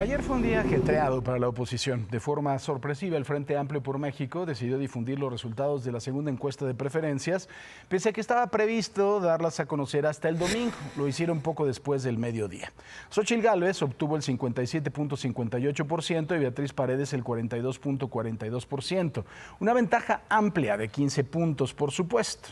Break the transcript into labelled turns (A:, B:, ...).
A: Ayer fue un día ajetreado para la oposición. De forma sorpresiva, el Frente Amplio por México decidió difundir los resultados de la segunda encuesta de preferencias, pese a que estaba previsto darlas a conocer hasta el domingo. Lo hicieron poco después del mediodía. Xochil Gálvez obtuvo el 57.58% y Beatriz Paredes el 42.42%. una ventaja amplia de 15 puntos, por supuesto.